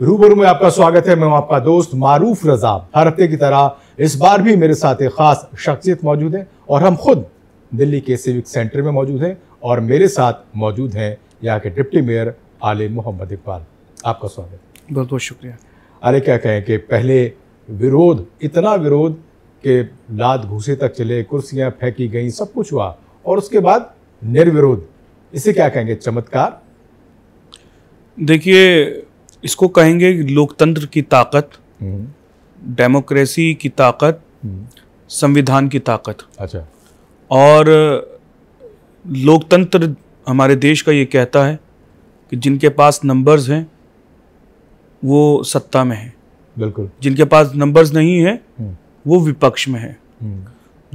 रूबरू में आपका स्वागत है मैं हूं आपका दोस्त मारूफ रजा हर हफ्ते की तरह इस बार भी मेरे साथ एक खास शख्सियत मौजूद है और हम खुद दिल्ली के सिविक सेंटर में मौजूद हैं और मेरे साथ मौजूद हैं यहाँ के डिप्टी मेयर आले मोहम्मद इकबाल आपका स्वागत बहुत बहुत शुक्रिया अरे क्या कहें कि पहले विरोध इतना विरोध के लात घूसे तक चले कुर्सियाँ फेंकी गई सब कुछ हुआ और उसके बाद निर्विरोध इसे क्या कहेंगे चमत्कार देखिए इसको कहेंगे लोकतंत्र की ताकत हम्म। डेमोक्रेसी की ताकत हम्म। संविधान की ताकत अच्छा और लोकतंत्र हमारे देश का ये कहता है कि जिनके पास नंबर्स हैं वो सत्ता में है बिल्कुल जिनके पास नंबर्स नहीं है हम्म। वो विपक्ष में है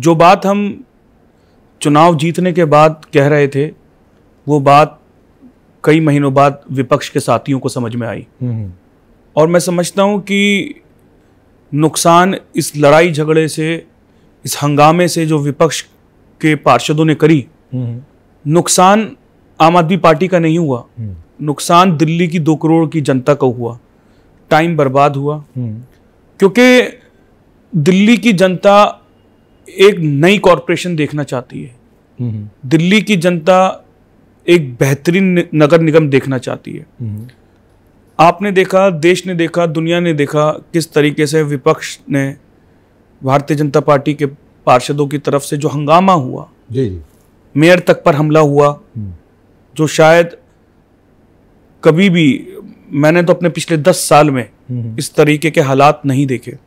जो बात हम चुनाव जीतने के बाद कह रहे थे वो बात कई महीनों बाद विपक्ष के साथियों को समझ में आई हम्म। और मैं समझता हूँ कि नुकसान इस लड़ाई झगड़े से इस हंगामे से जो विपक्ष के पार्षदों ने करी हम्म। नुकसान आम आदमी पार्टी का नहीं हुआ हम्म। नुकसान दिल्ली की दो करोड़ की जनता का हुआ टाइम बर्बाद हुआ क्योंकि दिल्ली की जनता एक नई कॉरपोरेशन देखना चाहती है दिल्ली की जनता एक बेहतरीन नगर निगम देखना चाहती है हम्म। आपने देखा देश ने देखा दुनिया ने देखा किस तरीके से विपक्ष ने भारतीय जनता पार्टी के पार्षदों की तरफ से जो हंगामा हुआ जी जी मेयर तक पर हमला हुआ हम्म। जो शायद कभी भी मैंने तो अपने पिछले दस साल में हम्म। इस तरीके के हालात नहीं देखे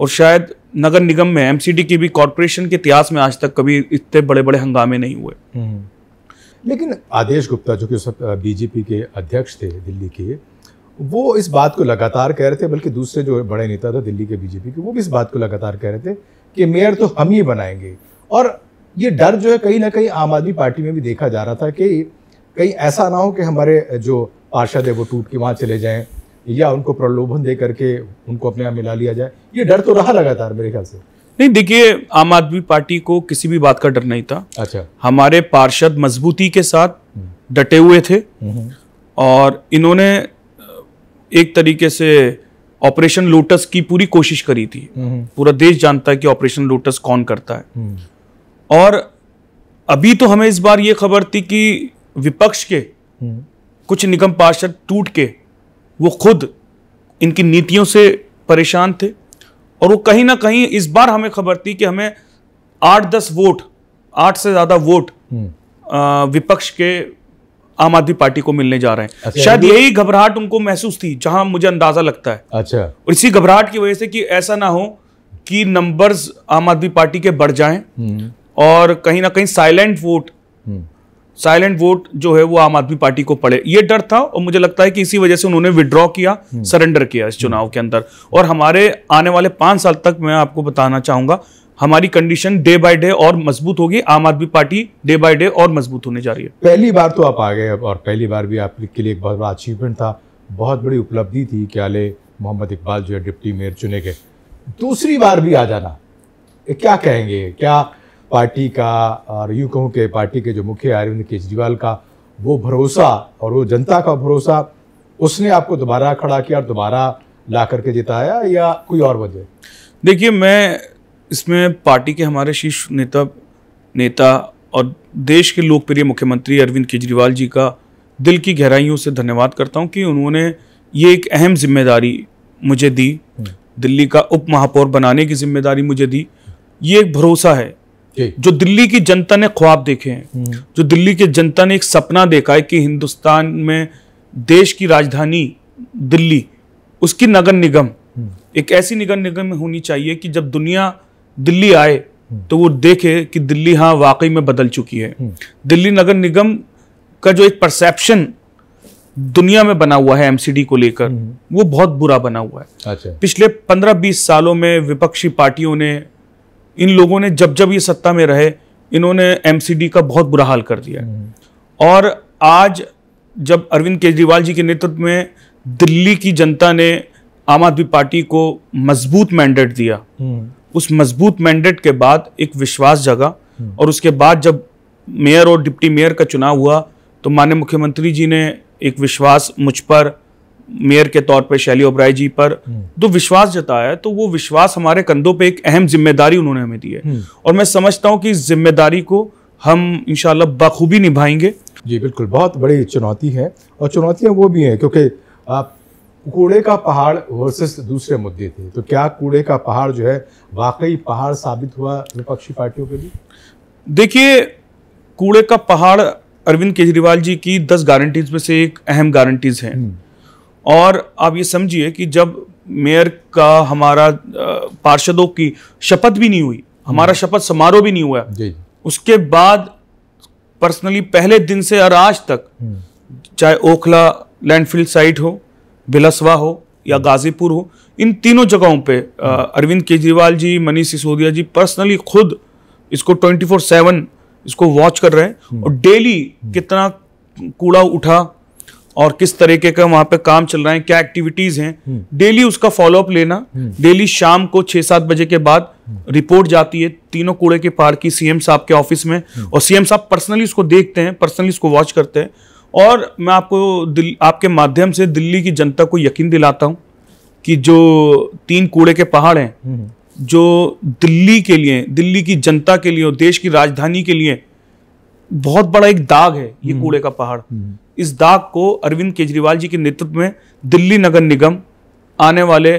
और शायद नगर निगम में एमसीडी की भी कॉरपोरेशन के इतिहास में आज तक कभी इतने बड़े बड़े हंगामे नहीं हुए लेकिन आदेश गुप्ता जो कि उस बीजेपी के अध्यक्ष थे दिल्ली के वो इस बात को लगातार कह रहे थे बल्कि दूसरे जो बड़े नेता थे दिल्ली के बीजेपी के वो भी इस बात को लगातार कह रहे थे कि मेयर तो हम ही बनाएंगे और ये डर जो है कहीं ना कहीं आम आदमी पार्टी में भी देखा जा रहा था कि कहीं ऐसा ना हो कि हमारे जो पार्षद है वो टूट के वहाँ चले जाएं या उनको प्रलोभन दे करके उनको अपने यहाँ मिला लिया जाए ये डर तो रहा लगातार मेरे ख्याल से नहीं देखिए आम आदमी पार्टी को किसी भी बात का डर नहीं था अच्छा हमारे पार्षद मजबूती के साथ हम्म। डटे हुए थे हम्म। और इन्होंने एक तरीके से ऑपरेशन लोटस की पूरी कोशिश करी थी हम्म। पूरा देश जानता है कि ऑपरेशन लोटस कौन करता है और अभी तो हमें इस बार ये खबर थी कि विपक्ष के कुछ निगम पार्षद टूट के वो खुद इनकी नीतियों से परेशान थे और वो कहीं ना कहीं इस बार हमें खबर थी कि हमें आठ दस वोट आठ से ज़्यादा वोट हम्म। विपक्ष के आम आदमी पार्टी को मिलने जा रहे हैं अच्छा, शायद यही घबराहट उनको महसूस थी जहां मुझे अंदाजा लगता है अच्छा और इसी घबराहट की वजह से कि ऐसा ना हो कि नंबर्स आम आदमी पार्टी के बढ़ जाएं हम्म। और कहीं ना कहीं साइलेंट वोट साइलेंट वोट जो है वो आम आदमी पार्टी को पड़े ये डर था और मुझे लगता है कि इसी वजह से उन्होंने विड्रॉ किया सरेंडर हम्म। किया इस चुनाव के अंदर और हमारे आने वाले पांच साल तक मैं आपको बताना चाहूंगा हमारी कंडीशन डे बाय डे और मजबूत होगी आम आदमी पार्टी डे बाय डे और मजबूत होने जा रही है पहली बार तो आप आ गए और पहली बार भी आपके लिए एक बहुत बड़ा अचीवमेंट था बहुत बड़ी उपलब्धि थी कि आले मोहम्मद इकबाल जो है डिप्टी मेयर चुने गए दूसरी बार भी आ जाना क्या कहेंगे क्या पार्टी का और यूँ कहूँ के पार्टी के जो मुखिया अरविंद केजरीवाल का वो भरोसा और वो जनता का भरोसा उसने आपको दोबारा खड़ा किया और दोबारा ला करके जिताया या कोई और वजह देखिए मैं इसमें पार्टी के हमारे शीर्ष नेता नेता और देश के लोकप्रिय मुख्यमंत्री अरविंद केजरीवाल जी का दिल की गहराइयों से धन्यवाद करता हूं कि उन्होंने ये एक अहम जिम्मेदारी मुझे दी हम्म। दिल्ली का उप महापौर बनाने की जिम्मेदारी मुझे दी ये एक भरोसा है जो दिल्ली की जनता ने ख्वाब देखे हैं हम्म। जो दिल्ली की जनता ने एक सपना देखा है कि हिंदुस्तान में देश की राजधानी दिल्ली उसकी नगर निगम हम्म। एक ऐसी नगर निगम में होनी चाहिए कि जब दुनिया दिल्ली आए हम्म। तो वो देखे कि दिल्ली हाँ वाकई में बदल चुकी है दिल्ली नगर निगम का जो एक परसेप्शन दुनिया में बना हुआ है एमसीडी को लेकर वो बहुत बुरा बना हुआ है अच्छा। पिछले पंद्रह बीस सालों में विपक्षी पार्टियों ने इन लोगों ने जब जब ये सत्ता में रहे इन्होंने एमसीडी का बहुत बुरा हाल कर दिया हम्म। और आज जब अरविंद केजरीवाल जी के नेतृत्व में दिल्ली की जनता ने आम आदमी पार्टी को मजबूत मैंडेट दिया हम्म। उस मजबूत मैंडेट के बाद एक विश्वास जगा हम्म। और उसके बाद जब मेयर और डिप्टी मेयर का चुनाव हुआ तो माननीय मुख्यमंत्री जी ने एक विश्वास मुझ पर मेयर के तौर पर शैली ओबराय जी पर हम्म। जो विश्वास जताया तो वो विश्वास हमारे कंधों पे एक अहम जिम्मेदारी उन्होंने हमें दी है हम्म। और मैं समझता हूँ कि इस जिम्मेदारी को हम इनशाला बखूबी निभाएंगे जी बिल्कुल बहुत बड़ी चुनौती है और चुनौतियाँ वो भी हैं क्योंकि आप कूड़े का पहाड़ वर्सेस दूसरे मुद्दे थे तो क्या कूड़े का पहाड़ जो है वाकई पहाड़ साबित हुआ विपक्षी पार्टियों के लिए देखिए कूड़े का पहाड़ अरविंद केजरीवाल जी की दस गारंटीज में से एक अहम गारंटीज है हम्म। और आप ये समझिए कि जब मेयर का हमारा पार्षदों की शपथ भी नहीं हुई हमारा हम्म। शपथ समारोह भी नहीं हुआ उसके बाद पर्सनली पहले दिन से और आज तक हम्म। चाहे ओखला लैंडफिल साइट हो बिलसवा हो या हम्म। गाजीपुर हो इन तीनों जगहों पे अरविंद केजरीवाल जी मनीष सिसोदिया जी पर्सनली खुद इसको 24/7 इसको वॉच कर रहे हैं और डेली कितना कूड़ा उठा और किस तरीके का वहां पे काम चल रहा है क्या एक्टिविटीज हैं डेली हम्म। उसका फॉलोअप लेना डेली हम्म। शाम को छह सात बजे के बाद रिपोर्ट जाती है तीनों कूड़े के पहाड़ की सीएम साहब के ऑफिस में हम्म। और सीएम साहब पर्सनली उसको देखते हैं पर्सनली उसको वॉच करते हैं और मैं आपको आपके माध्यम से दिल्ली की जनता को यकीन दिलाता हूँ कि जो तीन कूड़े के पहाड़ हैं जो दिल्ली के लिए दिल्ली की जनता के लिए और देश की राजधानी के लिए बहुत बड़ा एक दाग है ये कूड़े का पहाड़ इस दाग को अरविंद केजरीवाल जी के नेतृत्व में दिल्ली नगर निगम आने वाले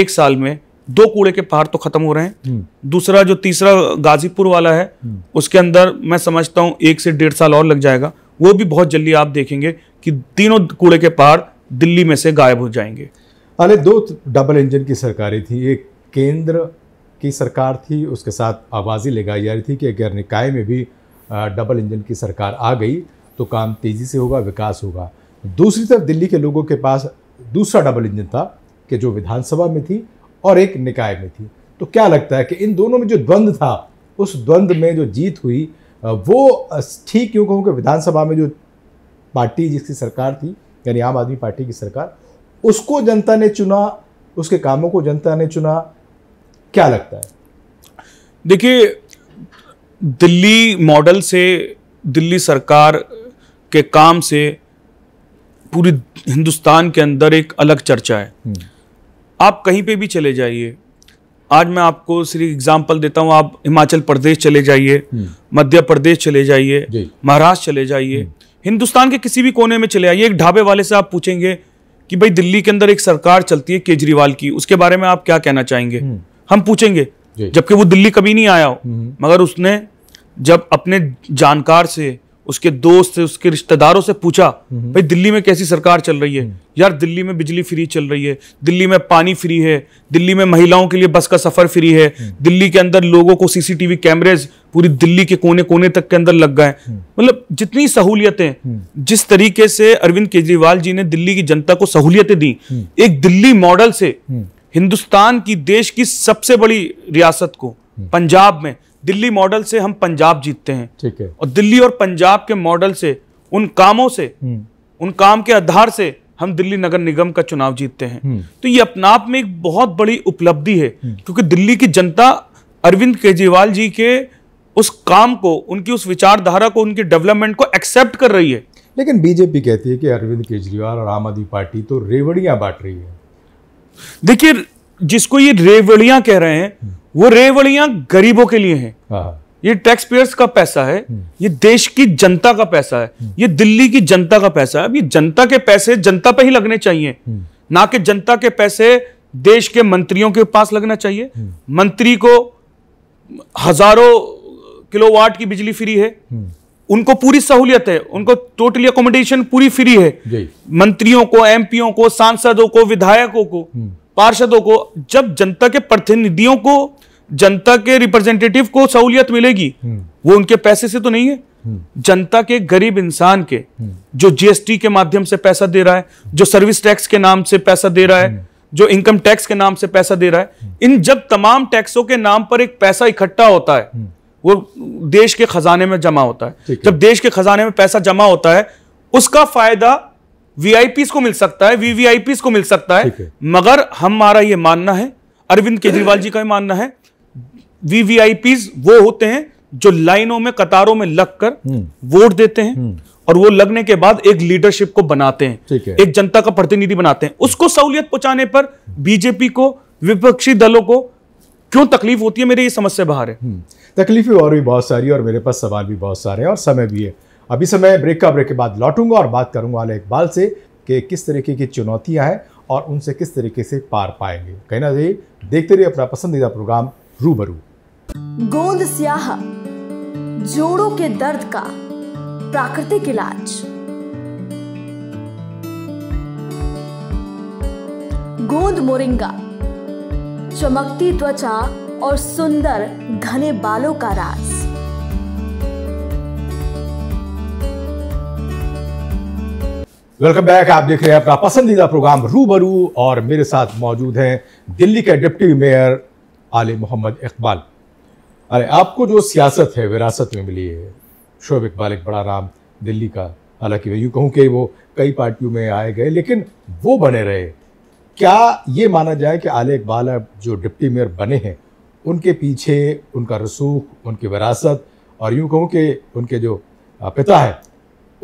एक साल में दो कूड़े के पहाड़ तो खत्म हो रहे हैं हम्म। दूसरा जो तीसरा गाजीपुर वाला है हम्म। उसके अंदर मैं समझता हूँ एक से डेढ़ साल और लग जाएगा वो भी बहुत जल्दी आप देखेंगे कि तीनों कूड़े के पहाड़ दिल्ली में से गायब हो जाएंगे अरे दो डबल इंजन की सरकारें थी एक केंद्र की सरकार थी उसके साथ आवाज़ी लगाई जा रही थी कि गैर निकाय में भी डबल इंजन की सरकार आ गई तो काम तेज़ी से होगा विकास होगा दूसरी तरफ दिल्ली के लोगों के पास दूसरा डबल इंजन था कि जो विधानसभा में थी और एक निकाय में थी तो क्या लगता है कि इन दोनों में जो द्वंद्व था उस द्वंद्व में जो जीत हुई वो ठीक क्यों कहूँ कि विधानसभा में जो पार्टी जिसकी सरकार थी यानी आम आदमी पार्टी की सरकार उसको जनता ने चुना उसके कामों को जनता ने चुना क्या लगता है देखिए दिल्ली मॉडल से दिल्ली सरकार के काम से पूरी हिंदुस्तान के अंदर एक अलग चर्चा है हम्म। आप कहीं पे भी चले जाइए आज मैं आपको सिर्फ एग्जाम्पल देता हूँ आप हिमाचल प्रदेश चले जाइए हम्म। मध्य प्रदेश चले जाइए महाराष्ट्र चले जाइए हम्म। हिंदुस्तान के किसी भी कोने में चले आइए एक ढाबे वाले से आप पूछेंगे कि भाई दिल्ली के अंदर एक सरकार चलती है केजरीवाल की उसके बारे में आप क्या कहना चाहेंगे हम पूछेंगे जबकि वो दिल्ली कभी नहीं आया हो मगर उसने जब अपने जानकार से उसके दोस्त से उसके रिश्तेदारों से पूछा हम्म। भाई दिल्ली में कैसी सरकार चल रही है हम्म। यार दिल्ली में बिजली फ्री चल रही है दिल्ली में पानी फ्री है दिल्ली में महिलाओं के लिए बस का सफर फ्री है हम्म। दिल्ली के अंदर लोगों को सीसीटीवी कैमरेज पूरी दिल्ली के कोने कोने तक के अंदर लग गए मतलब जितनी सहूलियतें जिस तरीके से अरविंद केजरीवाल जी ने दिल्ली की जनता को सहूलियतें दी एक दिल्ली मॉडल से हिंदुस्तान की देश की सबसे बड़ी रियासत को पंजाब में दिल्ली मॉडल से हम पंजाब जीतते हैं ठीक है और दिल्ली और पंजाब के मॉडल से उन कामों से हम्म। उन काम के आधार से हम दिल्ली नगर निगम का चुनाव जीतते हैं हम्म। तो ये अपने आप में एक बहुत बड़ी उपलब्धि है हम्म। क्योंकि दिल्ली की जनता अरविंद केजरीवाल जी के उस काम को उनकी उस विचारधारा को उनकी डेवलपमेंट को एक्सेप्ट कर रही है लेकिन बीजेपी कहती है कि अरविंद केजरीवाल और आम आदमी पार्टी तो रेवड़ियां बांट रही है देखिए जिसको ये रेवड़ियां कह रहे हैं वो रेवड़ियां गरीबों के लिए हैं हाँ। ये टैक्स पेयर्स का पैसा है हम्म। ये देश की जनता का पैसा है हम्म। ये दिल्ली की जनता का पैसा है अब ये जनता के पैसे जनता पे ही लगने चाहिए हम्म। ना कि जनता के पैसे देश के मंत्रियों के पास लगना चाहिए मंत्री को हजारों किलोवाट की बिजली फ्री है उनको पूरी सहूलियत है उनको टोटली अकोमोडेशन पूरी फ्री है मंत्रियों को एमपीओ को सांसदों को विधायकों को पार्षदों को जब जनता के प्रतिनिधियों को जनता के रिप्रेजेंटेटिव को सहूलियत मिलेगी हम्म। वो उनके पैसे से तो नहीं है हम्म। जनता के गरीब इंसान के हम्म। जो जीएसटी के माध्यम से पैसा दे रहा है जो सर्विस टैक्स के नाम से पैसा दे रहा है जो इनकम टैक्स के नाम से पैसा दे रहा है इन जब तमाम टैक्सों के नाम पर एक पैसा इकट्ठा होता है वो देश के खजाने में जमा होता है जब देश के खजाने में पैसा जमा होता है उसका फायदा वीआईपीस को मिल सकता है वीवीआईपीस को मिल सकता है, है। मगर हमारा यह मानना है अरविंद केजरीवाल जी का मानना है वीवीआईपीस वो होते हैं जो लाइनों में कतारों में लगकर हम्म। वोट देते हैं हम्म। और वो लगने के बाद एक लीडरशिप को बनाते हैं एक जनता का प्रतिनिधि बनाते हैं उसको सहूलियत पहुंचाने पर बीजेपी को विपक्षी दलों को क्यों तकलीफ होती है मेरे ये समझ से बाहर है हम्म। तकलीफ और भी बहुत सारी और मेरे पास सवाल भी बहुत सारे हैं और समय भी है अभी से मैं ब्रेक का ब्रेक के बाद लौटूंगा और बात करूंगा आलिया इकबाल से कि किस तरीके की चुनौतियां हैं और उनसे किस तरीके से पार पाएंगे कहना चाहिए देखते रहिए अपना पसंदीदा प्रोग्राम रूबरू गोंद स्याह जोड़ों के दर्द का प्राकृतिक इलाज गोंद मोरिंगा चमकती त्वचा और सुंदर घने बालों का राज वेलकम बैक आप देख रहे हैं अपना पसंदीदा प्रोग्राम रूबरू और मेरे साथ मौजूद हैं दिल्ली के डिप्टी मेयर आले मोहम्मद इकबाल अरे आपको जो सियासत है विरासत में मिली है शोब इकबाल एक बड़ा नाम दिल्ली का हालांकि मैं यूँ कहूँ कि वो कई पार्टियों में आए गए लेकिन वो बने रहे क्या ये माना जाए कि आले इकबाल अब जो डिप्टी मेयर बने हैं उनके पीछे उनका रसूख उनकी विरासत और यूँ कहूँ कि उनके जो पिता है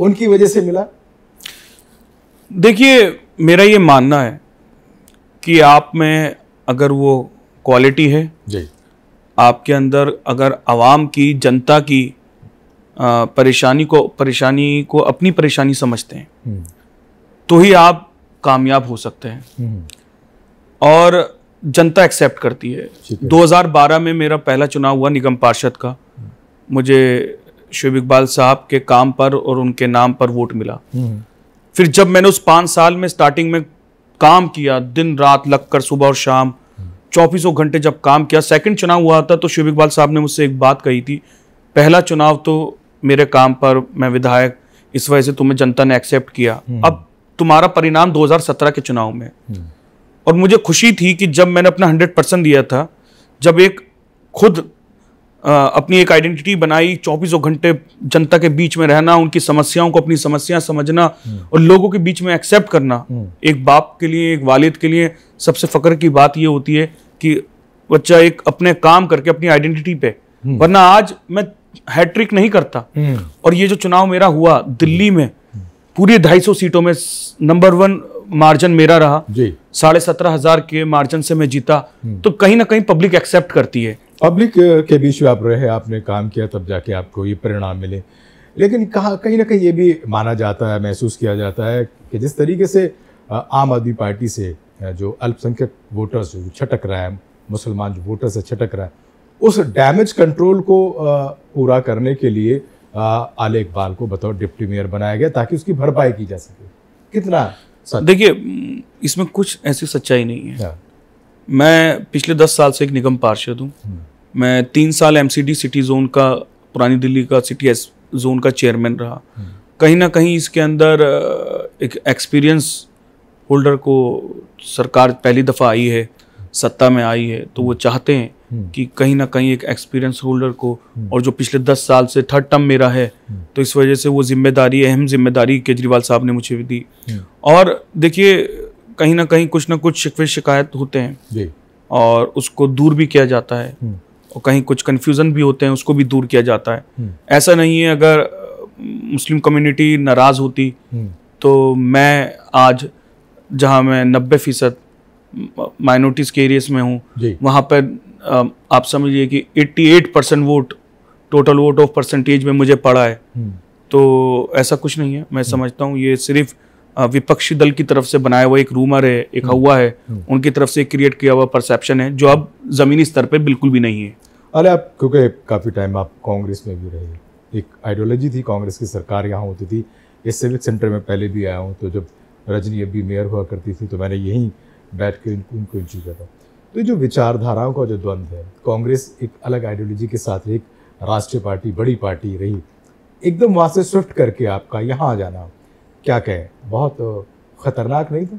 उनकी वजह से मिला देखिए मेरा ये मानना है कि आप में अगर वो क्वालिटी है जी आपके अंदर अगर आवाम की जनता की परेशानी को परेशानी को अपनी परेशानी समझते हैं हम्म। तो ही आप कामयाब हो सकते हैं हम्म। और जनता एक्सेप्ट करती है 2012 में मेरा पहला चुनाव हुआ निगम पार्षद का हम्म। मुझे शिव इकबाल साहब के काम पर और उनके नाम पर वोट मिला फिर जब मैंने उस पाँच साल में स्टार्टिंग में काम किया दिन रात लग कर सुबह और शाम चौबीसों घंटे जब काम किया सेकंड चुनाव हुआ था तो शिव इकबाल साहब ने मुझसे एक बात कही थी पहला चुनाव तो मेरे काम पर मैं विधायक इस वजह से तुम्हें जनता ने एक्सेप्ट किया हम्म। अब तुम्हारा परिणाम 2017 के चुनाव में हम्म। और मुझे खुशी थी कि जब मैंने अपना हंड्रेड परसेंट दिया था जब एक खुद अपनी एक आइडेंटिटी बनाई चौबीसों घंटे जनता के बीच में रहना उनकी समस्याओं को अपनी समस्या समझना हम्म। और लोगों के बीच में एक्सेप्ट करना हम्म। एक बाप के लिए एक वालिद के लिए सबसे फकर की बात ये होती है कि बच्चा एक अपने काम करके अपनी आइडेंटिटी पे हम्म। वरना आज मैं हैट्रिक नहीं करता और ये जो चुनाव मेरा हुआ दिल्ली में पूरी ढाई सौ सीटों में नंबर वन मार्जिन मेरा रहा साढ़े सत्रह हजार के मार्जिन से मैं जीता तो कहीं ना कहीं पब्लिक एक्सेप्ट करती है पब्लिक के बीच में आप रहे आपने काम किया तब जाके आपको ये परिणाम मिले लेकिन कहा कहीं ना कहीं ये भी माना जाता है महसूस किया जाता है कि जिस तरीके से आम आदमी पार्टी से जो अल्पसंख्यक वोटर्स जो छटक रहा है मुसलमान जो वोटर्स से छटक रहा है उस डैमेज कंट्रोल को पूरा करने के लिए आले इकबाल को बतौर डिप्टी मेयर बनाया गया ताकि उसकी भरपाई की जा सके कितना देखिए इसमें कुछ ऐसी सच्चाई नहीं है हाँ। मैं पिछले दस साल से एक निगम पार्षद हूँ हम्म। मैं तीन साल एम सिटी जोन का पुरानी दिल्ली का सिटी एस जोन का चेयरमैन रहा हम्म। कहीं ना कहीं इसके अंदर एक एक्सपीरियंस होल्डर को सरकार पहली दफ़ा आई है सत्ता में आई है तो वो चाहते हैं हम्म। कि कहीं ना कहीं एक एक्सपीरियंस होल्डर को और जो पिछले दस साल से थर्ड टर्म मेरा है तो इस वजह से वो जिम्मेदारी अहम जिम्मेदारी केजरीवाल साहब ने मुझे दी और देखिए कहीं ना कहीं कुछ ना कुछ शिकवे शिकायत होते हैं और उसको दूर भी किया जाता है हम्म। और कहीं कुछ कन्फ्यूज़न भी होते हैं उसको भी दूर किया जाता है हम्म। ऐसा नहीं है अगर मुस्लिम कम्युनिटी नाराज़ होती हम्म। तो मैं आज जहाँ मैं नब्बे फ़ीसद माइनॉरिटीज़ के एरियाज में हूँ वहाँ पर आप समझिए कि 88 percent vote total vote of percentage में मुझे पड़ा है तो ऐसा कुछ नहीं है मैं समझता हूँ ये सिर्फ़ विपक्षी दल की तरफ से बनाया हुआ एक रूमर है एक हवा है हम्म। हम्म। उनकी तरफ से क्रिएट किया हुआ परसेप्शन है जो अब जमीनी स्तर पर बिल्कुल भी नहीं है अरे आप क्योंकि काफ़ी टाइम आप कांग्रेस में भी रहे एक आइडियोलॉजी थी कांग्रेस की सरकार यहाँ होती थी इस सिविक सेंटर में पहले भी आया हूँ तो जब रजनी अभी मेयर हुआ करती थी तो मैंने यहीं बैठ कर उनको इंटरव्यू था तो जो विचारधाराओं का जो द्वंद्व है कांग्रेस एक अलग आइडियोलॉजी के साथ एक राष्ट्रीय पार्टी बड़ी पार्टी रही एकदम वहाँ से स्विफ्ट करके आपका यहाँ आ जाना क्या कहें बहुत खतरनाक नहीं था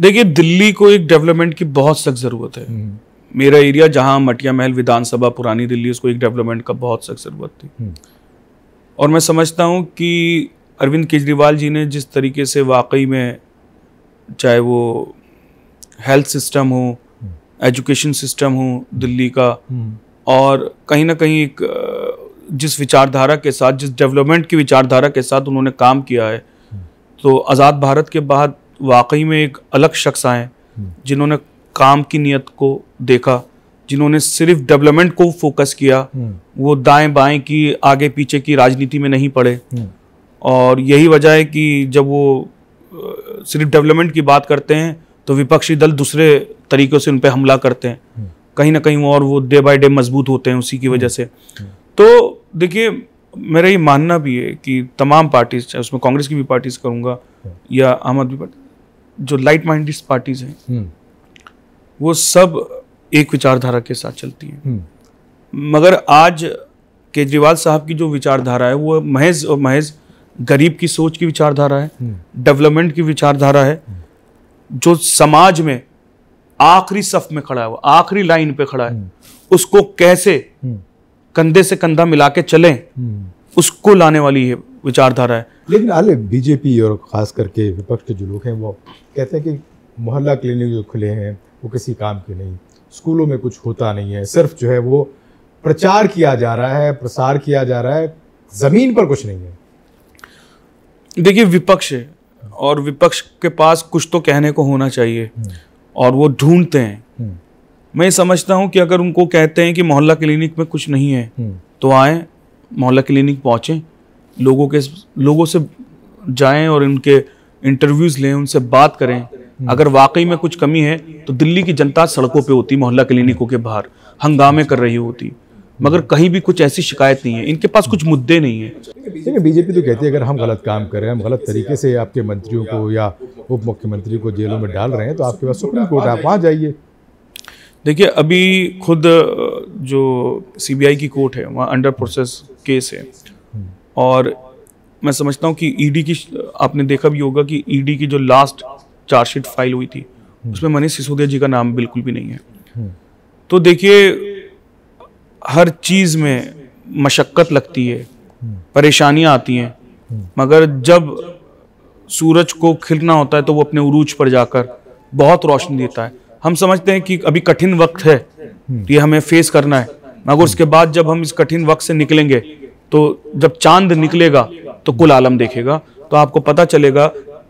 देखिए दिल्ली को एक डेवलपमेंट की बहुत सख्त ज़रूरत है हम्म। मेरा एरिया जहाँ मटिया महल विधानसभा पुरानी दिल्ली उसको एक डेवलपमेंट का बहुत सख्त ज़रूरत थी हम्म। और मैं समझता हूँ कि अरविंद केजरीवाल जी ने जिस तरीके से वाकई में चाहे वो हेल्थ सिस्टम हो एजुकेशन सिस्टम हम्म। हो दिल्ली का और कहीं ना कहीं एक जिस विचारधारा के साथ जिस डेवलपमेंट की विचारधारा के साथ उन्होंने काम किया है तो आज़ाद भारत के बाद वाकई में एक अलग शख्स आए जिन्होंने काम की नीयत को देखा जिन्होंने सिर्फ डेवलपमेंट को फोकस किया वो दाएं बाएं की आगे पीछे की राजनीति में नहीं पड़े और यही वजह है कि जब वो सिर्फ डेवलपमेंट की बात करते हैं तो विपक्षी दल दूसरे तरीक़ों से उन पर हमला करते हैं कहीं ना कहीं और वो डे बाय डे मजबूत होते हैं उसी की वजह से तो देखिए मेरा ये मानना भी है कि तमाम पार्टीज चाहे उसमें कांग्रेस की भी पार्टीज करूंगा या आम आदमी पार्टी जो लाइट माइंडेड पार्टीज हैं हम्म। वो सब एक विचारधारा के साथ चलती हैं हम्म। मगर आज केजरीवाल साहब की जो विचारधारा है वो महज और महज गरीब की सोच की विचारधारा है डेवलपमेंट हम्म। की विचारधारा है जो समाज में आखिरी सफ में खड़ा है वो आखिरी लाइन पे खड़ा है उसको कैसे कंधे से कंधा मिला के चलें हम्म। उसको लाने वाली है विचारधारा है लेकिन आले बीजेपी और ख़ास करके विपक्ष के जो लोग हैं वो कहते हैं कि मोहल्ला क्लिनिक जो खुले हैं वो किसी काम के नहीं स्कूलों में कुछ होता नहीं है सिर्फ जो है वो प्रचार किया जा रहा है प्रसार किया जा रहा है ज़मीन पर कुछ नहीं है देखिए विपक्ष है और विपक्ष के पास कुछ तो कहने को होना चाहिए हम्म। और वो ढूंढते हैं मैं समझता हूँ कि अगर उनको कहते हैं कि मोहल्ला क्लिनिक में कुछ नहीं है हम्म। तो आए मोहल्ला क्लिनिक पहुँचें लोगों के लोगों से जाएं और उनके इंटरव्यूज़ लें उनसे बात करें हम्म। अगर वाकई में कुछ कमी है तो दिल्ली की जनता सड़कों पे होती मोहल्ला क्लिनिकों के बाहर हंगामे कर रही होती मगर कहीं भी कुछ ऐसी शिकायत नहीं है इनके पास कुछ मुद्दे नहीं है देखिए बीजेपी तो कहती है अगर हम गलत काम कर रहे हैं हम गलत तरीके से आपके मंत्रियों को या उप मुख्यमंत्री को जेलों में डाल रहे हैं तो आपके पास सुप्रीम कोर्ट आप वहाँ जाइए देखिए अभी खुद जो सीबीआई की कोर्ट है वहाँ अंडर प्रोसेस केस है और मैं समझता हूँ कि ईडी e की आपने देखा भी होगा कि ईडी e की जो लास्ट चार्जशीट फाइल हुई थी उसमें मनीष सिसोदिया जी का नाम बिल्कुल भी नहीं है तो देखिए हर चीज़ में मशक्क़त लगती है परेशानियाँ आती हैं मगर जब सूरज को खिलना होता है तो वो अपने उरूज पर जाकर बहुत रोशनी देता है हम समझते हैं कि अभी कठिन वक्त है ये हमें फेस करना है मगर उसके बाद जब हम इस कठिन वक्त से निकलेंगे तो जब चांद निकलेगा तो कुल आलम देखेगा तो आपको पता चलेगा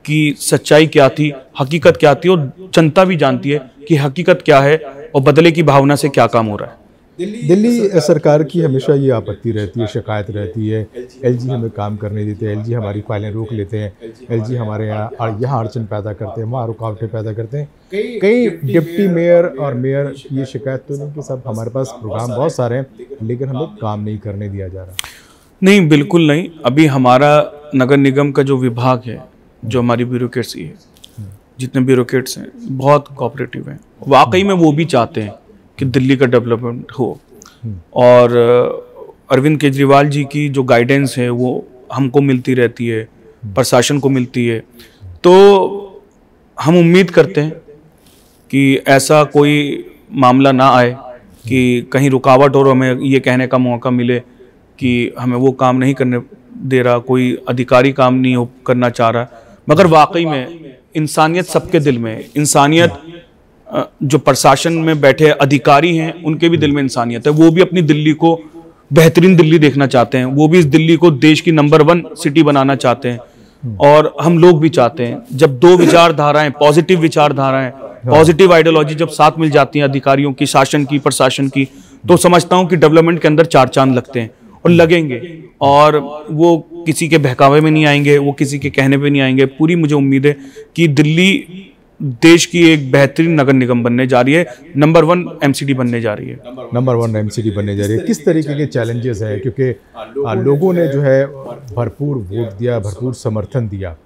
कि सच्चाई क्या थी हकीकत क्या थी और जनता भी जानती है कि हकीकत क्या है और बदले की भावना से क्या काम हो रहा है दिल्ली सरकार की हमेशा ये आपत्ति रहती है शिकायत रहती है एलजी हमें काम करने देते हैं एलजी हमारी फाइलें रोक लेते हैं एलजी हमारे यहाँ यहाँ अड़चन पैदा करते हैं वहाँ रुकावटें पैदा करते हैं कई डिप्टी मेयर और मेयर ये शिकायत तो नहीं कि सब हमारे पास प्रोग्राम बहुत सारे हैं लेकिन हमें काम नहीं करने दिया जा रहा नहीं बिल्कुल नहीं अभी हमारा नगर निगम का जो विभाग है जो हमारी ब्यूरोक्रेसी है जितने ब्यूरोक्रेट्स हैं बहुत कोऑपरेटिव हैं वाकई में वो भी चाहते हैं कि दिल्ली का डेवलपमेंट हो हम्म। और अरविंद केजरीवाल जी की जो गाइडेंस है वो हमको मिलती रहती है हम्म। प्रशासन को मिलती है तो हम उम्मीद करते हैं कि ऐसा कोई मामला ना आए कि कहीं रुकावट और हमें ये कहने का मौका मिले कि हमें वो काम नहीं करने दे रहा कोई अधिकारी काम नहीं हो करना चाह रहा मगर वाकई में इंसानियत सबके दिल में इंसानियत जो प्रशासन में बैठे अधिकारी हैं उनके भी दिल में इंसानियत है वो भी अपनी दिल्ली को बेहतरीन दिल्ली देखना चाहते हैं वो भी इस दिल्ली को देश की नंबर वन सिटी बनाना चाहते हैं और हम लोग भी चाहते हैं जब दो विचारधाराएं पॉजिटिव विचारधाराएं पॉजिटिव आइडियोलॉजी जब साथ मिल जाती है अधिकारियों की शासन की प्रशासन की तो समझता हूँ कि डेवलपमेंट के अंदर चार चांद लगते हैं और लगेंगे और वो किसी के बहकावे में नहीं आएंगे वो किसी के कहने पे नहीं आएंगे पूरी मुझे उम्मीद है कि दिल्ली देश की एक बेहतरीन नगर निगम बनने जा रही है नंबर वन एमसीडी बनने जा रही है नंबर वन एमसीडी बनने जा रही है किस तरीके के चैलेंजेस हैं क्योंकि लोगों ने जो है भरपूर वोट दिया भरपूर समर्थन दिया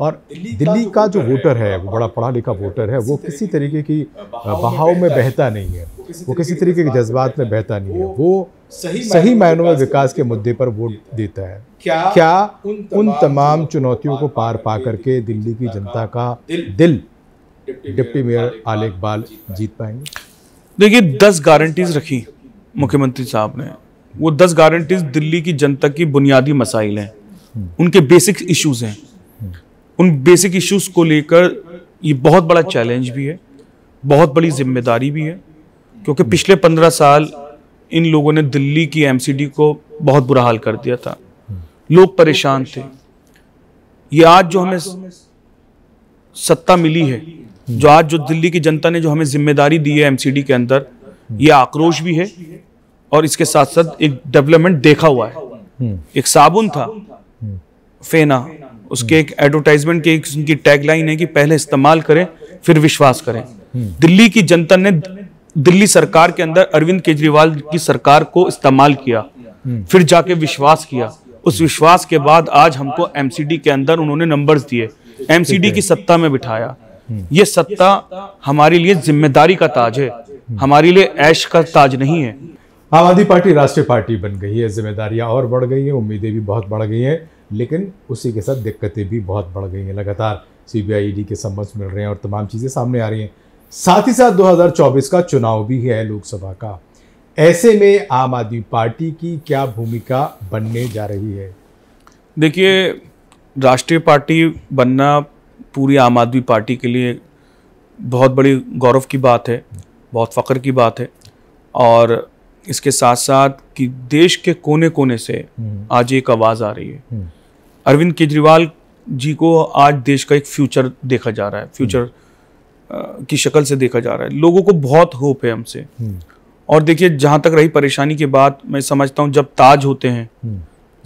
और दिल्ली का जो वोटर है वो बड़ा पढ़ा लिखा वोटर है वो किसी तरीके की बहाव में बहता नहीं है वो किसी तरीके के जज्बात में बहता नहीं है वो सही मायनों में विकास के मुद्दे पर वोट देता है क्या उन तमाम चुनौतियों को पार पा करके दिल्ली की जनता का दिल डिप्टी मेयर आल इकबाल जीत पाएंगे देखिए दस गारंटीज रखी मुख्यमंत्री साहब ने वो दस गारंटीज दिल्ली की जनता की बुनियादी मसाइल हैं हम्म। उनके बेसिक इश्यूज हैं हम्म। उन बेसिक इश्यूज को लेकर ये बहुत बड़ा चैलेंज भी है बहुत बड़ी जिम्मेदारी भी है क्योंकि पिछले पंद्रह साल इन लोगों ने दिल्ली की एमसीडी को बहुत बुरा हाल कर दिया था हम्म। लोग परेशान थे ये आज जो हमें सत्ता मिली है जो आज जो दिल्ली की जनता ने जो हमें जिम्मेदारी दी है एमसीडी के अंदर ये आक्रोश भी है और इसके साथ साथ एक डेवलपमेंट देखा हुआ है हम्म। एक साबुन था हम्म। फेना उसके एक एडवर्टाइजमेंट की उनकी टैगलाइन है कि पहले इस्तेमाल करें फिर विश्वास करें हम्म। दिल्ली की जनता ने दिल्ली सरकार के अंदर अरविंद केजरीवाल की सरकार को इस्तेमाल किया फिर जाके विश्वास किया उस विश्वास के बाद आज हमको एमसीडी के अंदर उन्होंने नंबर्स दिए एमसीडी की सत्ता में बिठाया ये सत्ता हमारे लिए जिम्मेदारी का ताज है हमारे लिए ऐश का ताज नहीं है आम आदमी पार्टी राष्ट्रीय पार्टी बन गई है जिम्मेदारियां और बढ़ गई हैं उम्मीदें भी बहुत बढ़ गई हैं लेकिन उसी के साथ दिक्कतें भी बहुत बढ़ गई हैं लगातार सी बी आई के संबंध मिल रहे हैं और तमाम चीज़ें सामने आ रही हैं साथ ही साथ 2024 का चुनाव भी है लोकसभा का ऐसे में आम आदमी पार्टी की क्या भूमिका बनने जा रही है देखिए राष्ट्रीय पार्टी बनना पूरी आम आदमी पार्टी के लिए बहुत बड़ी गौरव की बात है बहुत फ़ख्र की बात है और इसके साथ साथ कि देश के कोने कोने से हम्म। आज एक आवाज़ आ रही है हम्म। अरविंद केजरीवाल जी को आज देश का एक फ्यूचर देखा जा रहा है फ्यूचर हम्म। की शक्ल से देखा जा रहा है लोगों को बहुत होप है हमसे और देखिए जहाँ तक रही परेशानी की बात मैं समझता हूँ जब ताज होते हैं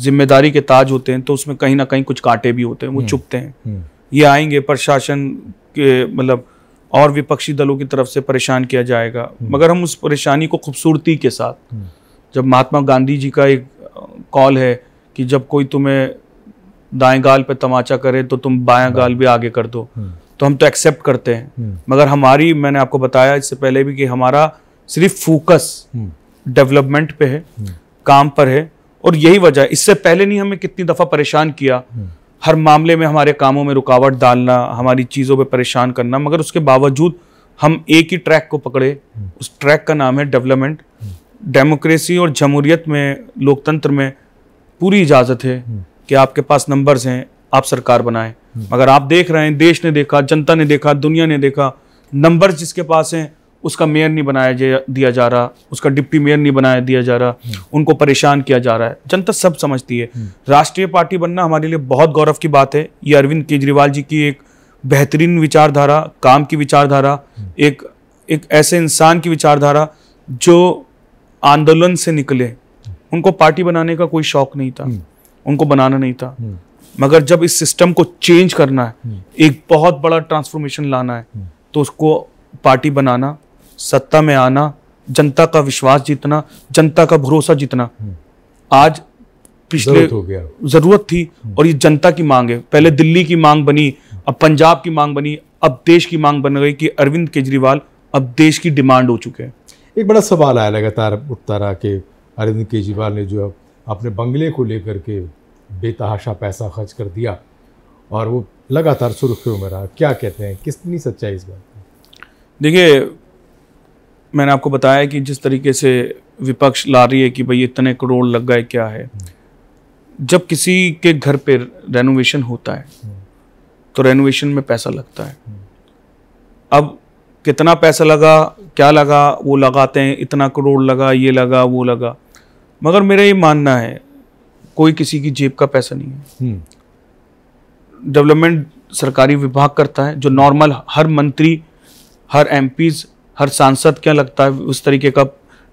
जिम्मेदारी के ताज होते हैं तो उसमें कहीं ना कहीं कुछ कांटे भी होते हैं वो चुपते हैं ये आएंगे प्रशासन के मतलब और विपक्षी दलों की तरफ से परेशान किया जाएगा हम्म। मगर हम उस परेशानी को खूबसूरती के साथ हम्म। जब महात्मा गांधी जी का एक कॉल है कि जब कोई तुम्हें दाएं गाल पे तमाचा करे तो तुम बाया हाँ। गाल भी आगे कर दो हम्म। तो हम तो एक्सेप्ट करते हैं मगर हमारी मैंने आपको बताया इससे पहले भी कि हमारा सिर्फ फोकस डेवलपमेंट पे है काम पर है और यही वजह इससे पहले नहीं हमें कितनी दफ़ा परेशान किया हर मामले में हमारे कामों में रुकावट डालना हमारी चीज़ों पर परेशान करना मगर उसके बावजूद हम एक ही ट्रैक को पकड़े उस ट्रैक का नाम है डेवलपमेंट डेमोक्रेसी और जमहूरियत में लोकतंत्र में पूरी इजाज़त है कि आपके पास नंबर्स हैं आप सरकार बनाएं मगर आप देख रहे हैं देश ने देखा जनता ने देखा दुनिया ने देखा नंबर्स जिसके पास हैं उसका मेयर नहीं बनाया दिया जा रहा उसका डिप्टी मेयर नहीं बनाया दिया जा रहा उनको परेशान किया जा रहा है जनता सब समझती है राष्ट्रीय पार्टी बनना हमारे लिए बहुत गौरव की बात है ये अरविंद केजरीवाल जी की एक बेहतरीन विचारधारा काम की विचारधारा एक एक ऐसे इंसान की विचारधारा जो आंदोलन से निकले उनको पार्टी बनाने का कोई शौक नहीं था उनको बनाना नहीं था मगर जब इस सिस्टम को चेंज करना है एक बहुत बड़ा ट्रांसफॉर्मेशन लाना है तो उसको पार्टी बनाना सत्ता में आना जनता का विश्वास जीतना जनता का भरोसा जीतना आज पिछले जरूरत, हो गया। जरूरत थी और ये जनता की मांग है पहले दिल्ली की मांग बनी अब पंजाब की मांग बनी अब देश की मांग बन गई कि अरविंद केजरीवाल अब देश की डिमांड हो चुके हैं एक बड़ा सवाल आया लगातार उठता रहा कि अरविंद केजरीवाल ने जो अपने बंगले को लेकर के बेतहाशा पैसा खर्च कर दिया और वो लगातार सुर्खियों में रहा क्या कहते हैं कितनी सच्चाई इस बात देखिए मैंने आपको बताया कि जिस तरीके से विपक्ष ला रही है कि भाई इतने करोड़ लग गए क्या है जब किसी के घर पर रेनोवेशन होता है तो रेनोवेशन में पैसा लगता है अब कितना पैसा लगा क्या लगा वो लगाते हैं इतना करोड़ लगा ये लगा वो लगा मगर मेरा ये मानना है कोई किसी की जेब का पैसा नहीं है डेवलपमेंट हम्म। सरकारी विभाग करता है जो नॉर्मल हर मंत्री हर एम हर सांसद क्या लगता है उस तरीके का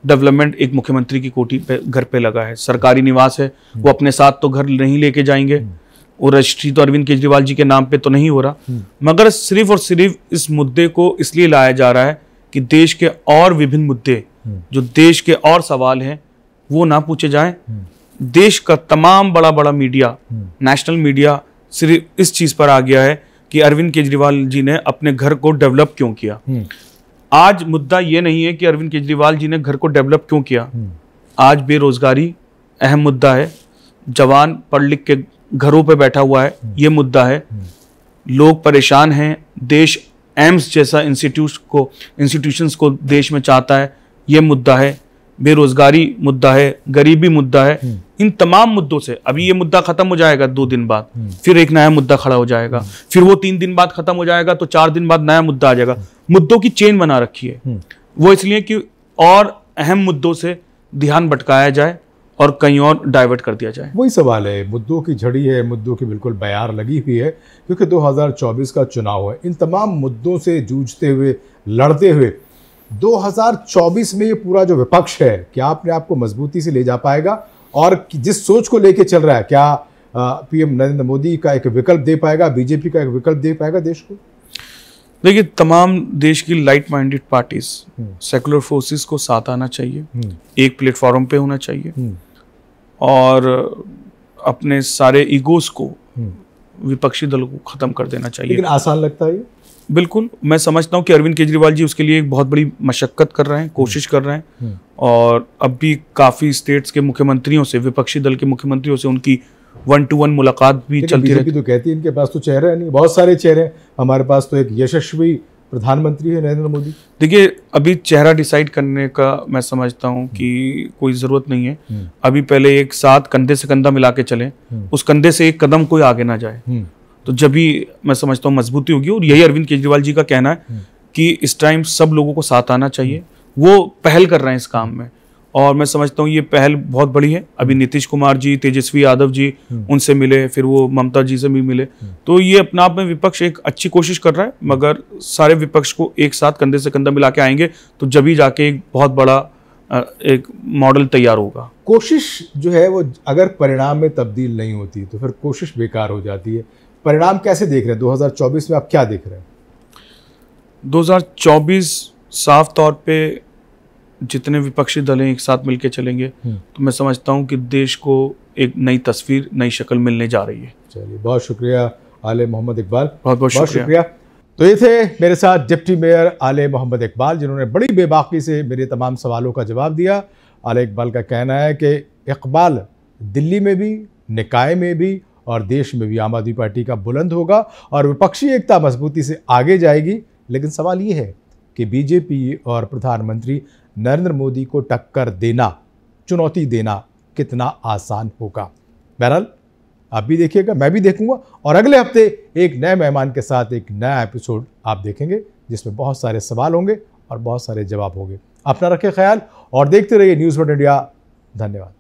डेवलपमेंट एक मुख्यमंत्री की कोठी पे घर पे लगा है सरकारी निवास है वो हम्म। अपने साथ तो घर नहीं लेके जाएंगे और हम्म। रजिस्ट्री तो अरविंद केजरीवाल जी के नाम पे तो नहीं हो रहा हम्म। मगर सिर्फ और सिर्फ इस मुद्दे को इसलिए लाया जा रहा है कि देश के और विभिन्न मुद्दे जो देश के और सवाल हैं वो ना पूछे जाएं देश का तमाम बड़ा बड़ा मीडिया नेशनल मीडिया सिर्फ इस चीज़ पर आ गया है कि अरविंद केजरीवाल जी ने अपने घर को डेवलप क्यों किया आज मुद्दा ये नहीं है कि अरविंद केजरीवाल जी ने घर को डेवलप क्यों किया आज बेरोजगारी अहम मुद्दा है जवान पढ़ लिख के घरों पे बैठा हुआ है ये मुद्दा है लोग परेशान हैं देश एम्स जैसा इंस्टीट्यूट को इंस्टीट्यूशंस को देश में चाहता है ये मुद्दा है बेरोजगारी मुद्दा है गरीबी मुद्दा है इन तमाम मुद्दों से अभी ये मुद्दा खत्म हो जाएगा दो दिन बाद फिर एक नया मुद्दा खड़ा हो जाएगा फिर वो तीन दिन बाद खत्म हो जाएगा तो चार दिन बाद नया मुद्दा आ जाएगा मुद्दों की चेन बना रखी है हम्म। वो इसलिए कि और अहम मुद्दों से ध्यान भटकाया जाए और कहीं और डाइवर्ट कर दिया जाए वही सवाल है मुद्दों की झड़ी है मुद्दों की बिल्कुल बयार लगी हुई है क्योंकि 2024 का चुनाव है इन तमाम मुद्दों से जूझते हुए लड़ते हुए 2024 में ये पूरा जो विपक्ष है क्या आपने आपको मजबूती से ले जा पाएगा और जिस सोच को लेके चल रहा है क्या पीएम नरेंद्र मोदी का एक विकल्प दे पाएगा बीजेपी का एक विकल्प दे पाएगा देश को देखिए तमाम देश की like minded parties secular forces को साथ आना चाहिए हम्म। एक प्लेटफॉर्म पे होना चाहिए हम्म। और अपने सारे ईगोस को हम्म। विपक्षी दल को खत्म कर देना चाहिए लेकिन आसान लगता है बिल्कुल मैं समझता हूँ कि अरविंद केजरीवाल जी उसके लिए एक बहुत बड़ी मशक्क़त कर रहे हैं कोशिश कर रहे हैं हम्म। और अब भी काफ़ी स्टेट्स के मुख्यमंत्रियों से विपक्षी दल के मुख्यमंत्रियों से उनकी वन टू वन मुलाकात भी चलती रहती तो कहती है इनके पास तो चेहरा नहीं बहुत सारे चेहरे हमारे पास तो एक यशस्वी प्रधानमंत्री है नरेंद्र मोदी देखिए अभी चेहरा डिसाइड करने का मैं समझता हूँ हम्म। कि कोई ज़रूरत नहीं है हम्म। अभी पहले एक साथ कंधे से कंधा मिला के चले उस कंधे से एक कदम कोई आगे ना जाए तो जब भी मैं समझता हूँ मजबूती होगी और यही अरविंद केजरीवाल जी का कहना है कि इस टाइम सब लोगों को साथ आना चाहिए वो पहल कर रहे हैं इस काम में और मैं समझता हूँ ये पहल बहुत बड़ी है अभी नीतीश कुमार जी तेजस्वी यादव जी उनसे मिले फिर वो ममता जी से भी मिले तो ये अपना आप में विपक्ष एक अच्छी कोशिश कर रहा है मगर सारे विपक्ष को एक साथ कंधे से कंधा मिला के आएंगे तो जब ही जाके एक बहुत बड़ा एक मॉडल तैयार होगा कोशिश जो है वो अगर परिणाम में तब्दील नहीं होती तो फिर कोशिश बेकार हो जाती है परिणाम कैसे देख रहे हैं 2024 में आप क्या देख रहे हैं 2024 साफ तौर पे जितने विपक्षी दल एक साथ मिलकर चलेंगे हम्म। तो मैं समझता हूँ कि देश को एक नई तस्वीर नई शक्ल मिलने जा रही है चलिए बहुत शुक्रिया आले मोहम्मद इकबाल बहुत बहुत शुक्रिया, शुक्रिया। तो ये थे मेरे साथ डिप्टी मेयर आले मोहम्मद इकबाल जिन्होंने बड़ी बेबाकी से मेरे तमाम सवालों का जवाब दिया आले इकबाल का कहना है कि इकबाल दिल्ली में भी निकाय में भी और देश में भी आम आदमी पार्टी का बुलंद होगा और विपक्षी एकता मजबूती से आगे जाएगी लेकिन सवाल ये है कि बीजेपी और प्रधानमंत्री नरेंद्र मोदी को टक्कर देना चुनौती देना कितना आसान होगा बहरहाल आप भी देखिएगा मैं भी देखूंगा और अगले हफ्ते एक नए मेहमान के साथ एक नया एपिसोड आप देखेंगे जिसमें बहुत सारे सवाल होंगे और बहुत सारे जवाब होंगे अपना रखें ख्याल और देखते रहिए न्यूज़ वन इंडिया धन्यवाद